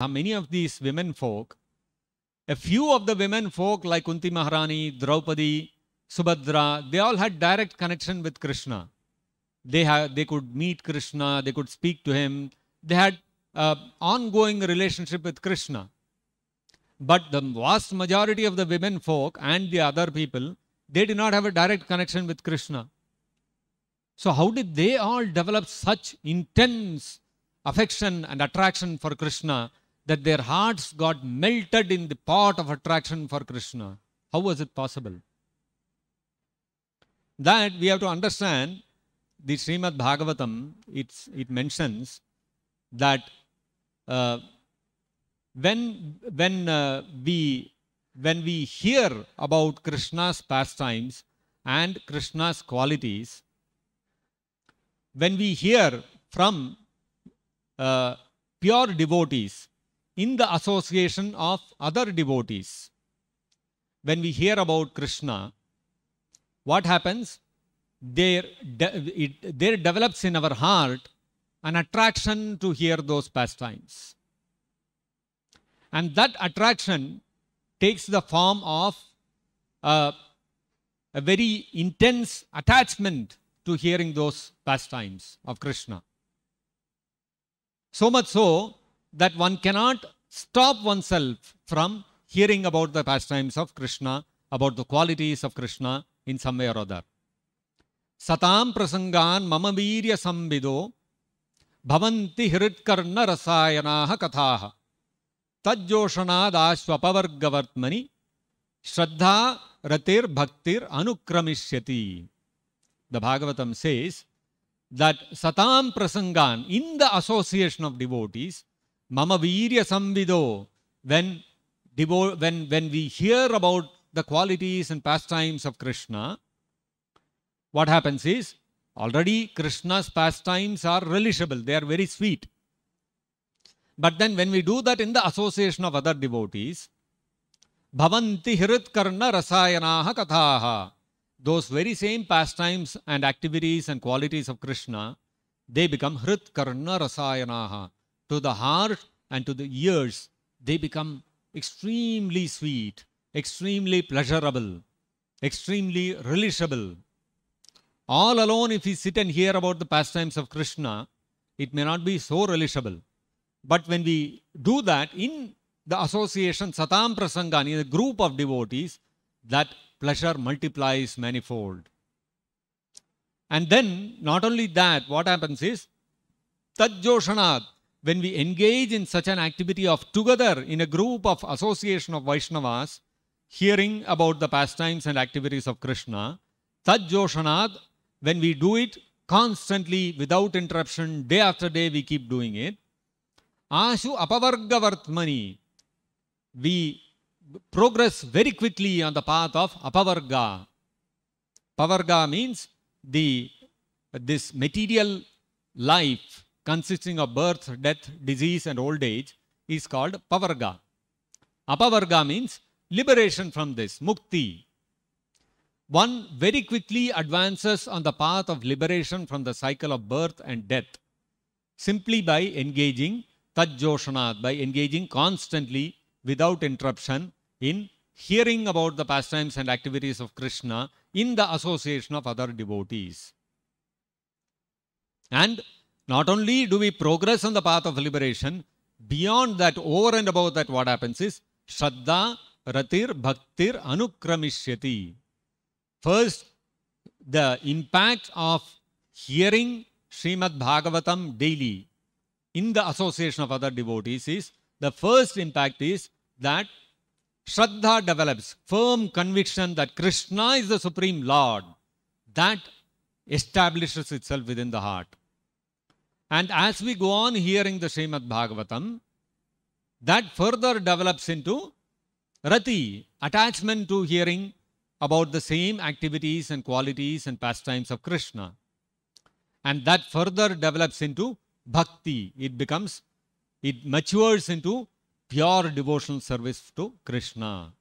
how many of these women folk, a few of the women folk like Kunti Maharani, Draupadi, Subhadra, they all had direct connection with Krishna. They, they could meet Krishna, they could speak to him, they had uh, ongoing relationship with Krishna. But the vast majority of the women folk and the other people, they did not have a direct connection with Krishna. So, how did they all develop such intense affection and attraction for Krishna that their hearts got melted in the pot of attraction for Krishna. How was it possible? That we have to understand the Srimad Bhagavatam, it's, it mentions that uh, when, when, uh, we, when we hear about Krishna's pastimes and Krishna's qualities, when we hear from uh, pure devotees in the association of other devotees. When we hear about Krishna, what happens? There, it, there develops in our heart an attraction to hear those pastimes. And that attraction takes the form of uh, a very intense attachment to hearing those pastimes of Krishna. So much so that one cannot stop oneself from hearing about the pastimes of Krishna, about the qualities of Krishna in some way or other. Satam prasangan mama virya sambido bhavanti hiritkarna rasayanaha kathaha तज्जोषणादाश्वपवर्गवर्त्मनि shraddha ratir bhaktir अनुक्रमिष्यति The Bhagavatam says that satam prasangan in the association of devotees Mama Virya Samvido, when, when, when we hear about the qualities and pastimes of Krishna, what happens is already Krishna's pastimes are relishable, they are very sweet. But then when we do that in the association of other devotees, bhavanti hiritkarna rasayanaha kathaha, those very same pastimes and activities and qualities of Krishna, they become hritkarna rasayanaha to the heart and to the ears, they become extremely sweet, extremely pleasurable, extremely relishable. All alone, if we sit and hear about the pastimes of Krishna, it may not be so relishable. But when we do that in the association Satam Prasangani, the group of devotees, that pleasure multiplies manifold. And then, not only that, what happens is, Tadjoshanat, when we engage in such an activity of together in a group of association of Vaishnavas, hearing about the pastimes and activities of Krishna, Tajjoshanad, when we do it constantly without interruption, day after day we keep doing it. Ashu apavargavartmani, we progress very quickly on the path of apavarga. Pavarga means the this material life consisting of birth, death, disease, and old age is called Pavarga. Apavarga means liberation from this, Mukti. One very quickly advances on the path of liberation from the cycle of birth and death simply by engaging Tajjoshanat, by engaging constantly without interruption in hearing about the pastimes and activities of Krishna in the association of other devotees. And not only do we progress on the path of liberation, beyond that, over and above that, what happens is Shraddha, Ratir, Bhaktir, anukramishyati. First, the impact of hearing Srimad Bhagavatam daily in the association of other devotees is the first impact is that Shraddha develops firm conviction that Krishna is the Supreme Lord. That establishes itself within the heart. And as we go on hearing the Srimad Bhagavatam, that further develops into rati, attachment to hearing about the same activities and qualities and pastimes of Krishna. And that further develops into bhakti. It becomes, it matures into pure devotional service to Krishna.